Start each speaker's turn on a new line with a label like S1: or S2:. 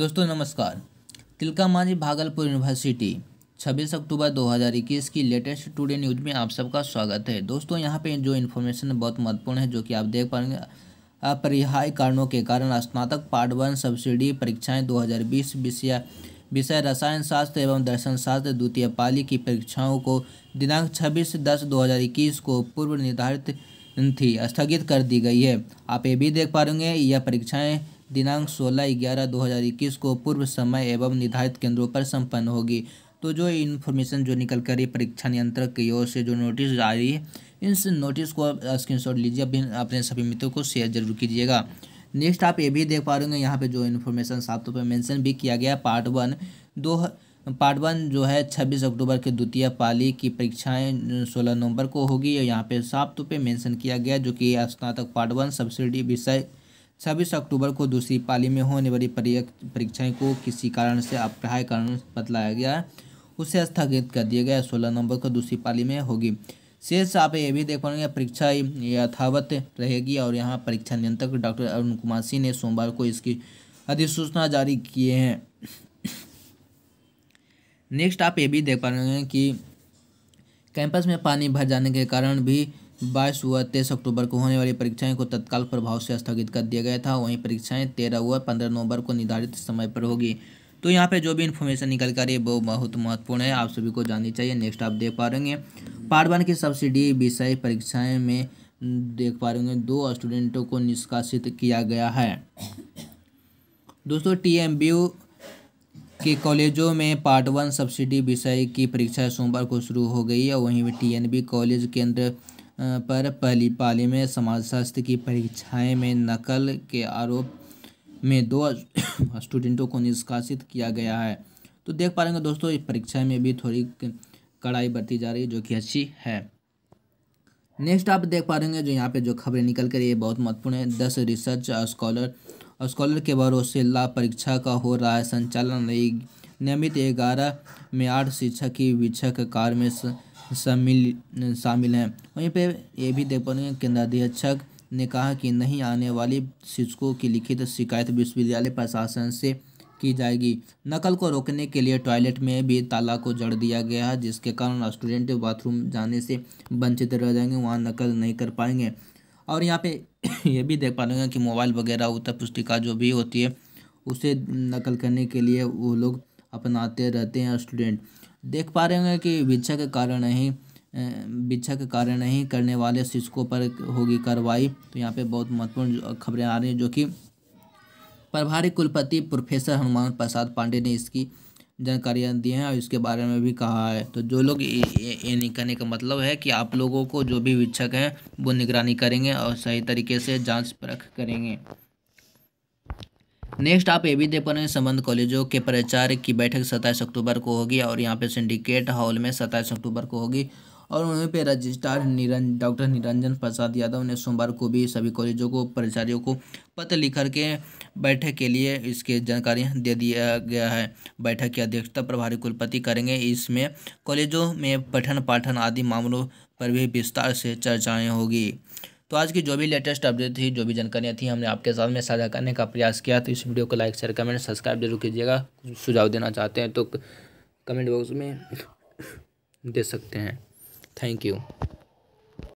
S1: दोस्तों नमस्कार तिलका मांझी भागलपुर यूनिवर्सिटी 26 अक्टूबर 2021 की लेटेस्ट टुडे न्यूज में आप सबका स्वागत है दोस्तों यहाँ पे जो इन्फॉर्मेशन बहुत महत्वपूर्ण है जो कि आप देख पाएंगे अपरिहाय कारणों के कारण स्नातक पार्ट वन सब्सिडी परीक्षाएं 2020 विषय विषय रसायन शास्त्र एवं दर्शन शास्त्र द्वितीय पाली की परीक्षाओं को दिनांक छब्बीस दस दो को पूर्व निर्धारित थी स्थगित कर दी गई है आप ये भी देख पा रहे यह परीक्षाएँ दिनांक 16 ग्यारह 2021 को पूर्व समय एवं निर्धारित केंद्रों पर संपन्न होगी तो जो इन्फॉर्मेशन जो निकल कर परीक्षा नियंत्रक की ओर से जो नोटिस आ रही है इस नोटिस को आप स्क्रीनशॉट लीजिए अपने अपने सभी मित्रों को शेयर जरूर कीजिएगा नेक्स्ट आप ये भी देख पा रहे होंगे यहाँ पे जो इन्फॉर्मेशन साफ तौर पर मेंशन भी किया गया पार्ट वन दो पार्ट वन जो है छब्बीस अक्टूबर के द्वितीय पाली की परीक्षाएं सोलह नवंबर को होगी और यहाँ पे साफ तौर पर मेंशन किया गया जो कि स्नातक पार्ट वन सब्सिडी विषय छब्बीस अक्टूबर को दूसरी पाली में होने वाली परीक्षाएं को किसी कारण से अपराह्य कारण बतलाया गया है उसे स्थगित कर दिया गया सोलह नवंबर को दूसरी पाली में होगी शेष आप ये भी देख पाएंगे परीक्षा यथावत रहेगी और यहाँ परीक्षा नियंत्रक डॉक्टर अरुण कुमार सिंह ने सोमवार को इसकी अधिसूचना जारी किए हैं नेक्स्ट आप ये भी देख पा रहे हैं कि कैंपस में पानी भर जाने के कारण भी बाईस व तेईस अक्टूबर को होने वाली परीक्षाएं को तत्काल प्रभाव से स्थगित कर दिया गया था वहीं परीक्षाएं तेरह व पंद्रह नवंबर को निर्धारित समय पर होगी तो यहाँ पे जो भी इन्फॉर्मेशन निकल कर रही है वो बहुत महत्वपूर्ण है आप सभी को जाननी चाहिए नेक्स्ट आप देख पा रहे पार्ट वन की सब्सिडी विषय परीक्षाएँ में देख पा रहे दो स्टूडेंटों को निष्कासित किया गया है दोस्तों टी एम के कॉलेजों में पार्ट वन सब्सिडी विषय की परीक्षा सोमवार को शुरू हो गई है वहीं टी एन बी कॉलेज केंद्र पर पहली पाली में समाजशास्त्र की परीक्षाएं में नकल के आरोप में दो स्टूडेंटों को निष्कासित किया गया है तो देख पा रहे हैं दोस्तों इस परीक्षा में भी थोड़ी कड़ाई बरती जा रही है जो कि अच्छी है नेक्स्ट आप देख पा रहे हैं जो यहाँ पे जो खबरें निकल कर ये बहुत महत्वपूर्ण है दस रिसर्च स्कॉलर स्कॉलर के भरोसे ला परीक्षा का हो रहा है संचालन नियमित ग्यारह में आठ शिक्षक की विक्षक कार में स, शामिल शामिल हैं वहीं पे ये भी देख पा रहे हैं केंद्राधीक्षक ने कहा कि नहीं आने वाली शिक्षकों की लिखित शिकायत विश्वविद्यालय प्रशासन से की जाएगी नकल को रोकने के लिए टॉयलेट में भी ताला को जड़ दिया गया है जिसके कारण स्टूडेंट बाथरूम जाने से वंचित रह जाएंगे वहाँ नकल नहीं कर पाएंगे और यहाँ पे ये भी देख पा लेंगे कि मोबाइल वगैरह उत्तर पुस्तिका जो भी होती है उसे नकल करने के लिए वो लोग अपनाते रहते हैं स्टूडेंट देख पा रहे होंगे कि भिक्षा के कारण ही भिक्षा के कारण नहीं करने वाले शिक्षकों पर होगी कार्रवाई तो यहाँ पे बहुत महत्वपूर्ण खबरें आ रही हैं जो कि प्रभारी कुलपति प्रोफेसर हनुमान प्रसाद पांडे ने इसकी जानकारियाँ दी हैं और इसके बारे में भी कहा है तो जो लोग ये नहीं करने का मतलब है कि आप लोगों को जो भी शिक्षक हैं वो निगरानी करेंगे और सही तरीके से जांच परख करेंगे नेक्स्ट आप ए बी हैं संबंध कॉलेजों के प्राचार्य की बैठक सत्ताईस अक्टूबर को होगी और यहाँ पे सिंडिकेट हॉल में सत्ताईस अक्टूबर को होगी और वहीं पे रजिस्ट्रार निरंज डॉक्टर निरंजन प्रसाद यादव ने सोमवार को भी सभी कॉलेजों को प्राचार्यों को पत्र लिख के बैठक के लिए इसके जानकारी दे दिया गया है बैठक की अध्यक्षता प्रभारी कुलपति करेंगे इसमें कॉलेजों में पठन पाठन आदि मामलों पर भी विस्तार से चर्चाएँ होगी तो आज की जो भी लेटेस्ट अपडेट थी जो भी जानकारियाँ थी हमने आपके साथ में साझा करने का प्रयास किया तो इस वीडियो को लाइक शेयर कमेंट सब्सक्राइब जरूर कीजिएगा कुछ सुझाव देना चाहते हैं तो कमेंट बॉक्स में दे सकते हैं थैंक यू